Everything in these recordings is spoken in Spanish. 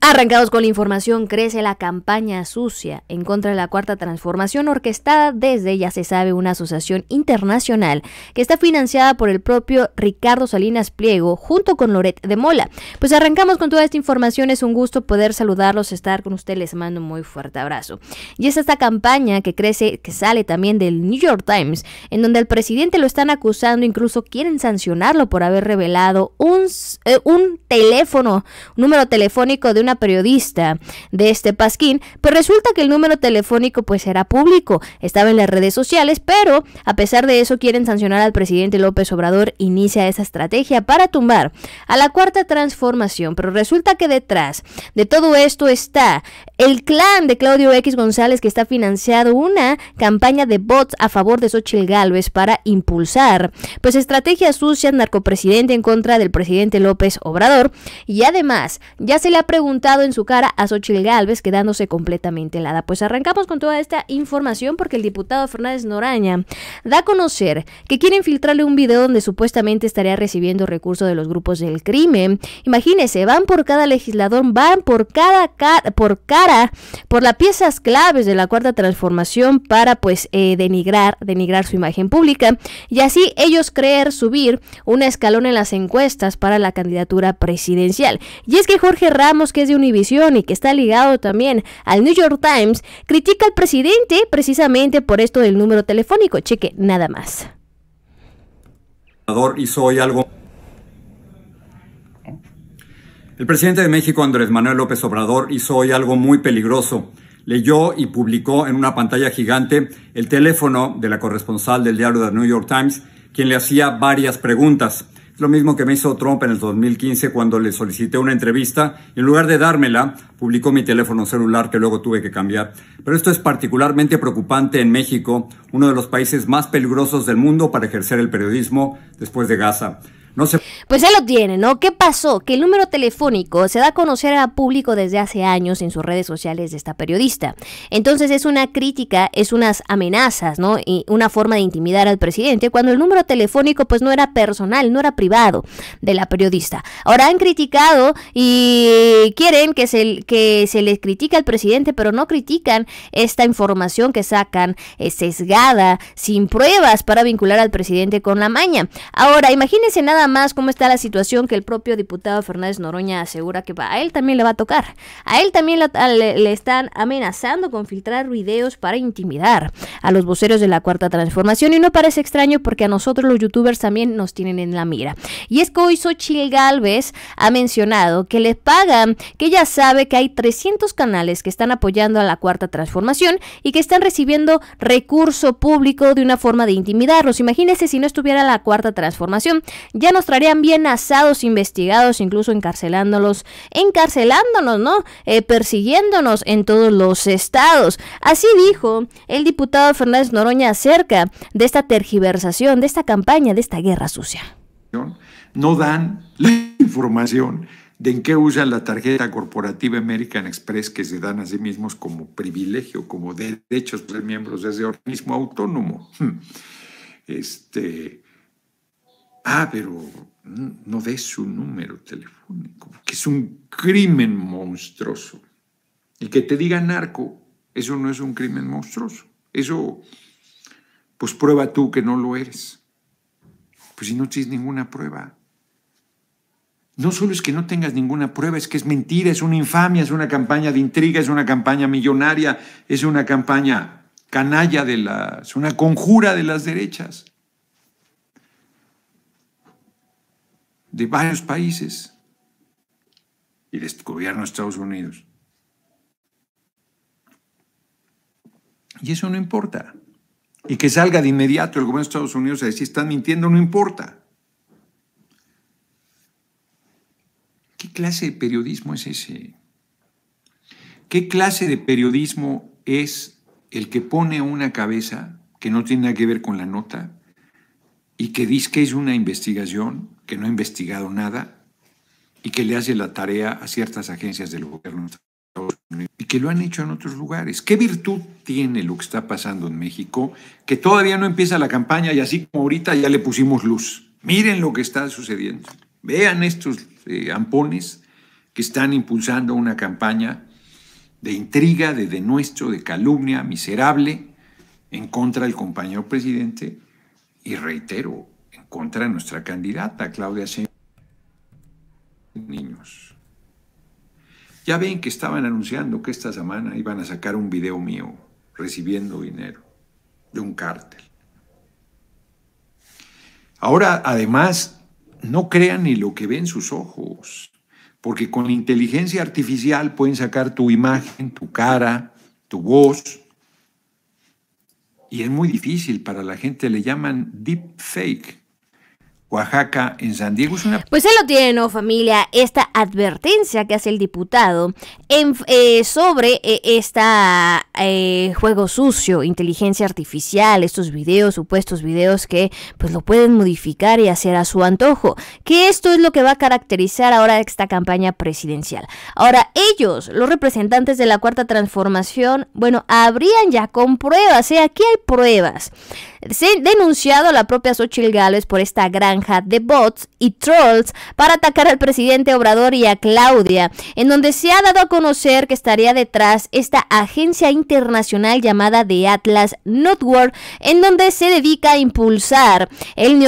Arrancados con la información, crece la campaña sucia en contra de la cuarta transformación orquestada desde, ya se sabe, una asociación internacional que está financiada por el propio Ricardo Salinas Pliego junto con Loret de Mola. Pues arrancamos con toda esta información, es un gusto poder saludarlos, estar con ustedes, les mando un muy fuerte abrazo. Y es esta campaña que crece, que sale también del New York Times, en donde al presidente lo están acusando, incluso quieren sancionarlo por haber revelado un, eh, un teléfono, un número telefónico de de una periodista de este pasquín, pues resulta que el número telefónico pues era público, estaba en las redes sociales, pero a pesar de eso quieren sancionar al presidente López Obrador, inicia esa estrategia para tumbar a la cuarta transformación, pero resulta que detrás de todo esto está el clan de Claudio X González que está financiado una campaña de bots a favor de Xochitl Gálvez para impulsar pues estrategia sucia narcopresidente en contra del presidente López Obrador y además ya se le ha preguntado en su cara a Xochitl Galvez, quedándose completamente helada. Pues arrancamos con toda esta información porque el diputado Fernández Noraña da a conocer que quieren filtrarle un video donde supuestamente estaría recibiendo recursos de los grupos del crimen. Imagínense, van por cada legislador, van por cada cara, por cara, por las piezas claves de la cuarta transformación para pues eh, denigrar, denigrar su imagen pública y así ellos creer subir un escalón en las encuestas para la candidatura presidencial. Y es que Jorge Ramos, que es de Univision y que está ligado también al New York Times, critica al presidente precisamente por esto del número telefónico. Cheque nada más. Hizo algo. El presidente de México, Andrés Manuel López Obrador, hizo hoy algo muy peligroso. Leyó y publicó en una pantalla gigante el teléfono de la corresponsal del diario del New York Times, quien le hacía varias preguntas. Es Lo mismo que me hizo Trump en el 2015 cuando le solicité una entrevista y en lugar de dármela, publicó mi teléfono celular que luego tuve que cambiar. Pero esto es particularmente preocupante en México, uno de los países más peligrosos del mundo para ejercer el periodismo después de Gaza. Pues ya lo tiene, ¿no? ¿Qué pasó? Que el número telefónico se da a conocer a público desde hace años en sus redes sociales de esta periodista. Entonces es una crítica, es unas amenazas, ¿no? Y una forma de intimidar al presidente cuando el número telefónico pues no era personal, no era privado de la periodista. Ahora han criticado y quieren que se, que se les critique al presidente, pero no critican esta información que sacan eh, sesgada, sin pruebas para vincular al presidente con la maña. Ahora, imagínense nada más cómo está la situación que el propio diputado Fernández Noroña asegura que a él también le va a tocar. A él también le, están amenazando con filtrar videos para intimidar a los voceros de la Cuarta Transformación y no parece extraño porque a nosotros los youtubers también nos tienen en la mira. Y es que hoy Xochil Galvez ha mencionado que les pagan, que ella sabe que hay 300 canales que están apoyando a la Cuarta Transformación y que están recibiendo recurso público de una forma de intimidarlos. Imagínense si no estuviera la Cuarta Transformación, ya no nos bien asados, investigados, incluso encarcelándolos, encarcelándonos, ¿no? Eh, persiguiéndonos en todos los estados. Así dijo el diputado Fernández Noroña acerca de esta tergiversación, de esta campaña, de esta guerra sucia. No dan la información de en qué usan la tarjeta corporativa American Express que se dan a sí mismos como privilegio, como derechos de miembros de ese organismo autónomo. Hmm. Este, Ah, pero no des su número telefónico, que es un crimen monstruoso. Y que te diga narco, eso no es un crimen monstruoso. Eso, pues prueba tú que no lo eres. Pues si no tienes ninguna prueba. No solo es que no tengas ninguna prueba, es que es mentira, es una infamia, es una campaña de intriga, es una campaña millonaria, es una campaña canalla de las, una conjura de las derechas. de varios países y del gobierno de Estados Unidos. Y eso no importa. Y que salga de inmediato el gobierno de Estados Unidos a decir, están mintiendo, no importa. ¿Qué clase de periodismo es ese? ¿Qué clase de periodismo es el que pone una cabeza que no tiene nada que ver con la nota y que dice que es una investigación que no ha investigado nada y que le hace la tarea a ciertas agencias del gobierno y que lo han hecho en otros lugares. ¿Qué virtud tiene lo que está pasando en México? Que todavía no empieza la campaña y así como ahorita ya le pusimos luz. Miren lo que está sucediendo. Vean estos eh, ampones que están impulsando una campaña de intriga, de denuestro, de calumnia miserable en contra del compañero presidente. Y reitero, en contra de nuestra candidata, Claudia Niños. Ya ven que estaban anunciando que esta semana iban a sacar un video mío recibiendo dinero de un cártel. Ahora, además, no crean ni lo que ven sus ojos, porque con inteligencia artificial pueden sacar tu imagen, tu cara, tu voz, y es muy difícil para la gente, le llaman deep fake. Oaxaca, en San Diego es una... Pues se lo tiene, ¿no, familia? Esta advertencia que hace el diputado en, eh, sobre este esta eh, juego sucio, inteligencia artificial, estos videos, supuestos videos que pues lo pueden modificar y hacer a su antojo, que esto es lo que va a caracterizar ahora esta campaña presidencial. Ahora, ellos, los representantes de la cuarta transformación, bueno, habrían ya con pruebas, aquí hay pruebas. Se denunciado a la propia Xochitl Gales por esta granja de bots y trolls para atacar al presidente Obrador y a Claudia, en donde se ha dado a conocer que estaría detrás esta agencia internacional llamada The Atlas Network, en donde se dedica a impulsar el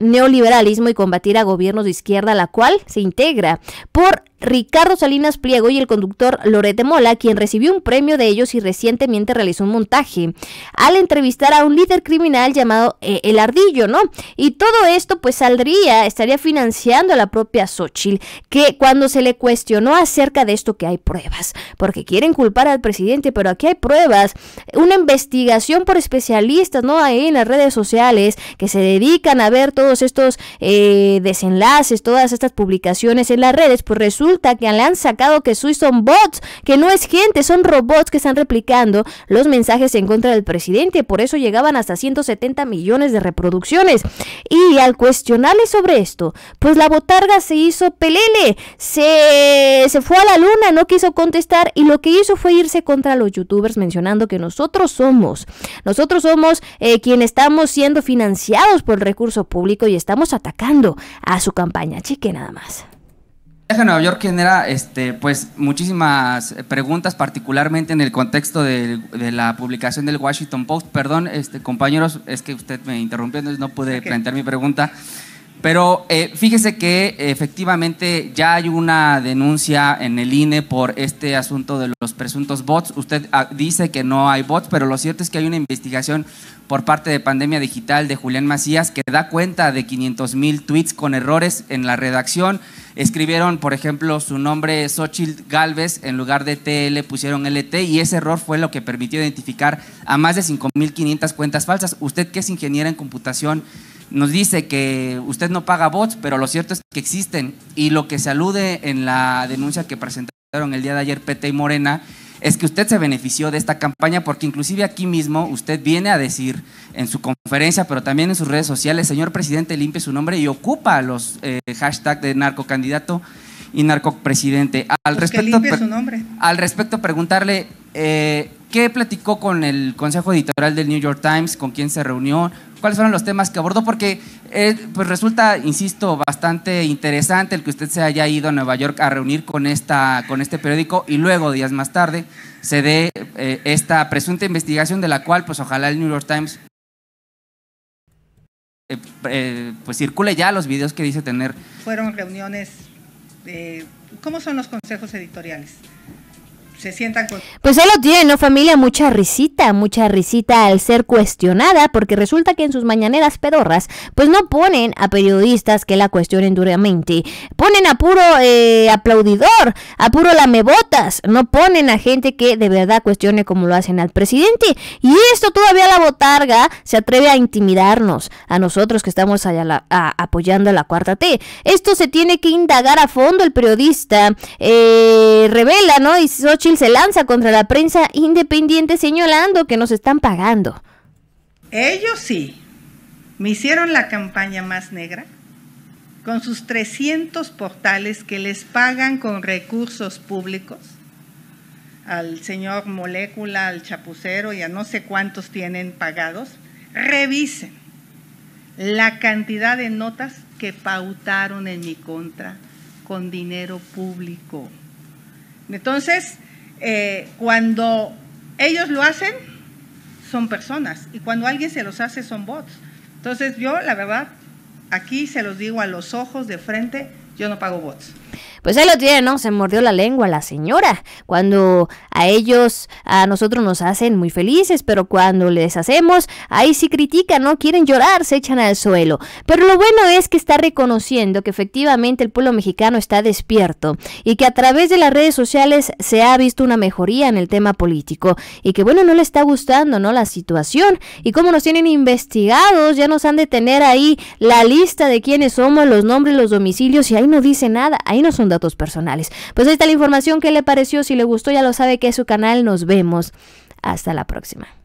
neoliberalismo y combatir a gobiernos de izquierda, la cual se integra por Ricardo Salinas Pliego y el conductor Lorete Mola, quien recibió un premio de ellos y recientemente realizó un montaje, al entrevistar a un líder criminal llamado eh, El Ardillo, ¿no? Y todo esto pues saldría, estaría financiando a la propia Xochitl, que cuando se le cuestionó acerca de esto que hay pruebas, porque quieren culpar al presidente, pero aquí hay pruebas, una investigación por especialistas, ¿no? Ahí en las redes sociales que se dedican a ver todos estos eh, desenlaces, todas estas publicaciones en las redes, pues resulta que le han sacado que suy son bots, que no es gente, son robots que están replicando los mensajes en contra del presidente. Por eso llegaban hasta 170 millones de reproducciones. Y al cuestionarle sobre esto, pues la botarga se hizo pelele, se, fue a la luna, no quiso contestar y lo que hizo fue irse contra los youtubers mencionando que nosotros somos, nosotros somos eh, quienes estamos siendo financiados por el recurso público y estamos atacando a su campaña. chique nada más viaje Nueva York genera este, pues, muchísimas eh, preguntas, particularmente en el contexto de, la publicación del Washington Post. Perdón, este, compañeros, es que usted me interrumpió, entonces no pude plantear mi pregunta. Pero eh, fíjese que efectivamente ya hay una denuncia en el INE por este asunto de los presuntos bots. Usted ah, dice que no hay bots, pero lo cierto es que hay una investigación por parte de Pandemia Digital de Julián Macías que da cuenta de 500 mil tweets con errores en la redacción. Escribieron, por ejemplo, su nombre Xochitl Galvez, en lugar de TL pusieron LT y ese error fue lo que permitió identificar a más de 5.500 cuentas falsas. Usted que es ingeniera en computación, nos dice que usted no paga bots, pero lo cierto es que existen. Y lo que se alude en la denuncia que presentaron el día de ayer pete y Morena es que usted se benefició de esta campaña porque inclusive aquí mismo usted viene a decir en su conferencia, pero también en sus redes sociales, señor presidente, limpie su nombre y ocupa los eh, hashtag de narcocandidato y narcopresidente. Al, pues respecto, al respecto, preguntarle... Eh, ¿Qué platicó con el Consejo Editorial del New York Times? ¿Con quién se reunió? ¿Cuáles fueron los temas que abordó? Porque eh, pues resulta, insisto, bastante interesante el que usted se haya ido a Nueva York a reunir con, esta, con este periódico y luego, días más tarde, se dé eh, esta presunta investigación de la cual, pues ojalá el New York Times eh, pues circule ya los videos que dice tener. Fueron reuniones de... ¿Cómo son los consejos editoriales? se sientan Pues solo tiene, ¿no, familia? Mucha risita, mucha risita al ser cuestionada, porque resulta que en sus mañaneras pedorras, pues no ponen a periodistas que la cuestionen duramente, ponen a puro eh, aplaudidor, a puro lamebotas, no ponen a gente que de verdad cuestione como lo hacen al presidente. Y esto todavía la botarga se atreve a intimidarnos, a nosotros que estamos allá apoyando a la cuarta T. Esto se tiene que indagar a fondo el periodista, eh, revela, ¿no? 18 se lanza contra la prensa independiente señalando que nos están pagando. Ellos sí, me hicieron la campaña más negra con sus 300 portales que les pagan con recursos públicos al señor Molécula, al Chapucero y a no sé cuántos tienen pagados, revisen la cantidad de notas que pautaron en mi contra con dinero público. Entonces, eh, cuando ellos lo hacen, son personas. Y cuando alguien se los hace, son bots. Entonces yo, la verdad, aquí se los digo a los ojos de frente, yo no pago bots. Pues ahí lo tiene, ¿no? Se mordió la lengua la señora. Cuando a ellos, a nosotros nos hacen muy felices, pero cuando les hacemos, ahí sí critican, ¿no? Quieren llorar, se echan al suelo. Pero lo bueno es que está reconociendo que efectivamente el pueblo mexicano está despierto y que a través de las redes sociales se ha visto una mejoría en el tema político y que, bueno, no le está gustando, ¿no? La situación y como nos tienen investigados, ya nos han de tener ahí la lista de quiénes somos, los nombres, los domicilios y ahí no dice nada, ahí no son datos personales. Pues ahí está la información. que le pareció? Si le gustó, ya lo sabe que es su canal. Nos vemos. Hasta la próxima.